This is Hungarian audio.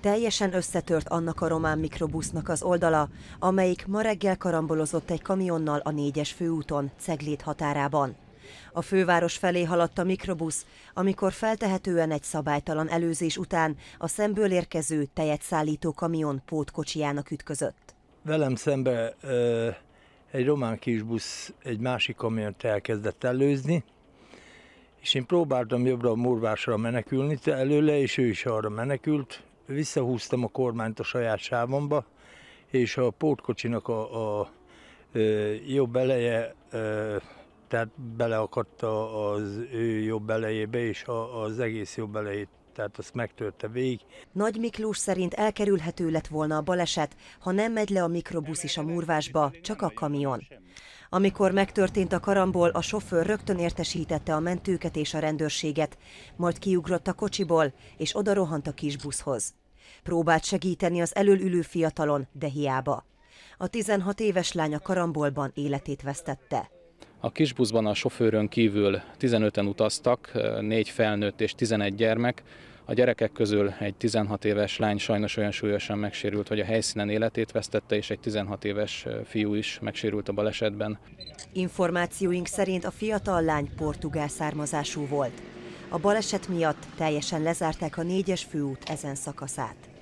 Teljesen összetört annak a román mikrobusznak az oldala, amelyik ma reggel karambolozott egy kamionnal a négyes főúton, Ceglét határában. A főváros felé haladt a mikrobusz, amikor feltehetően egy szabálytalan előzés után a szemből érkező tejet szállító kamion pótkocsijának ütközött. Velem szembe egy román kisbusz egy másik kamiont elkezdett előzni, és én próbáltam jobbra a murvásra menekülni előle, és ő is arra menekült. Visszahúztam a kormányt a saját sávomba, és a pótkocsinak a, a a jobb eleje, tehát beleakadt az ő jobb elejébe, és a, az egész jobb elejét tehát azt megtörte végig. Nagy Miklós szerint elkerülhető lett volna a baleset, ha nem megy le a mikrobusz is a murvásba, csak a kamion. Amikor megtörtént a karambol, a sofőr rögtön értesítette a mentőket és a rendőrséget, majd kiugrott a kocsiból, és odarohant a kis buszhoz. Próbált segíteni az előülő fiatalon, de hiába. A 16 éves lány a karambolban életét vesztette. A kisbuszban a sofőrön kívül 15-en utaztak, 4 felnőtt és 11 gyermek. A gyerekek közül egy 16 éves lány sajnos olyan súlyosan megsérült, hogy a helyszínen életét vesztette, és egy 16 éves fiú is megsérült a balesetben. Információink szerint a fiatal lány portugál származású volt. A baleset miatt teljesen lezárták a négyes főút ezen szakaszát.